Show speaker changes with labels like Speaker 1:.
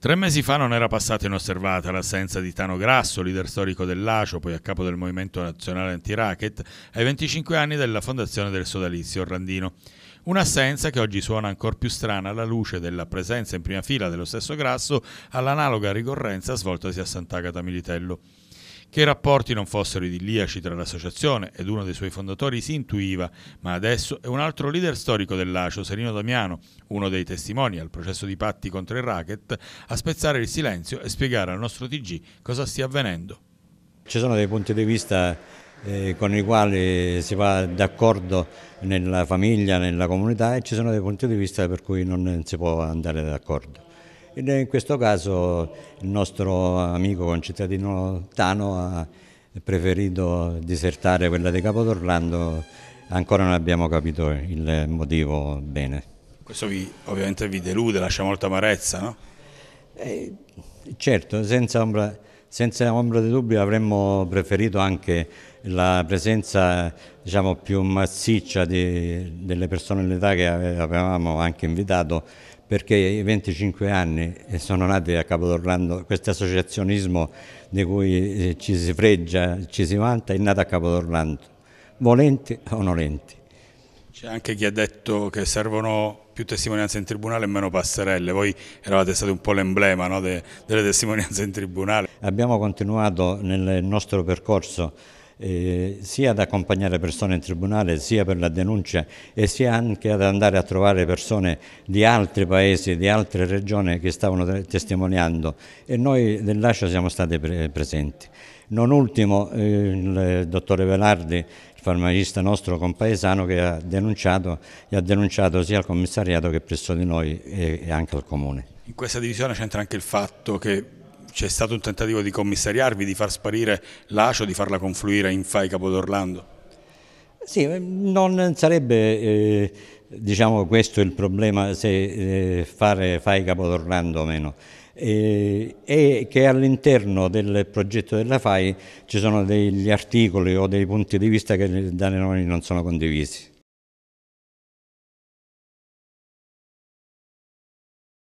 Speaker 1: Tre mesi fa non era passata inosservata l'assenza di Tano Grasso, leader storico dell'ACIO, poi a capo del Movimento Nazionale Antiracket, ai 25 anni della fondazione del sodalizio Orrandino. Un'assenza che oggi suona ancora più strana alla luce della presenza in prima fila dello stesso Grasso all'analoga ricorrenza svoltasi a Sant'Agata Militello. Che i rapporti non fossero idilliaci tra l'associazione ed uno dei suoi fondatori si intuiva, ma adesso è un altro leader storico dell'ACIO, Serino Damiano, uno dei testimoni al processo di patti contro il racket, a spezzare il silenzio e spiegare al nostro TG cosa stia avvenendo.
Speaker 2: Ci sono dei punti di vista eh, con i quali si va d'accordo nella famiglia, nella comunità e ci sono dei punti di vista per cui non si può andare d'accordo. In questo caso il nostro amico concittadino Tano ha preferito disertare quella di Capodorlando, ancora non abbiamo capito il motivo bene.
Speaker 1: Questo vi, ovviamente vi delude, lascia molta amarezza, no? Eh,
Speaker 2: certo, senza ombra, senza ombra, di dubbio avremmo preferito anche la presenza diciamo, più massiccia di, delle personalità che avevamo anche invitato perché i 25 anni eh, sono nati a Capodorlando, questo associazionismo di cui eh, ci si freggia, ci si vanta, è nato a Capodorlando, volenti o nolenti.
Speaker 1: C'è anche chi ha detto che servono più testimonianze in tribunale e meno passerelle, voi eravate stati un po' l'emblema no, de, delle testimonianze in tribunale.
Speaker 2: Abbiamo continuato nel nostro percorso eh, sia ad accompagnare persone in tribunale sia per la denuncia e sia anche ad andare a trovare persone di altri paesi, di altre regioni che stavano testimoniando e noi dell'Ascia siamo stati pre presenti. Non ultimo eh, il dottore Velardi farmacista nostro compaesano che ha denunciato, e ha denunciato sia al commissariato che presso di noi e, anche al comune.
Speaker 1: In questa divisione c'entra anche il fatto che c'è stato un tentativo di commissariarvi, di far sparire l'ACIO, di farla confluire in FAI Capodorlando?
Speaker 2: Sì, eh, non sarebbe eh, diciamo questo il problema se eh, fare FAI Capodorlando o meno eh, e eh, che all'interno del progetto della FAI ci sono degli articoli o dei punti di vista che da noi non sono condivisi.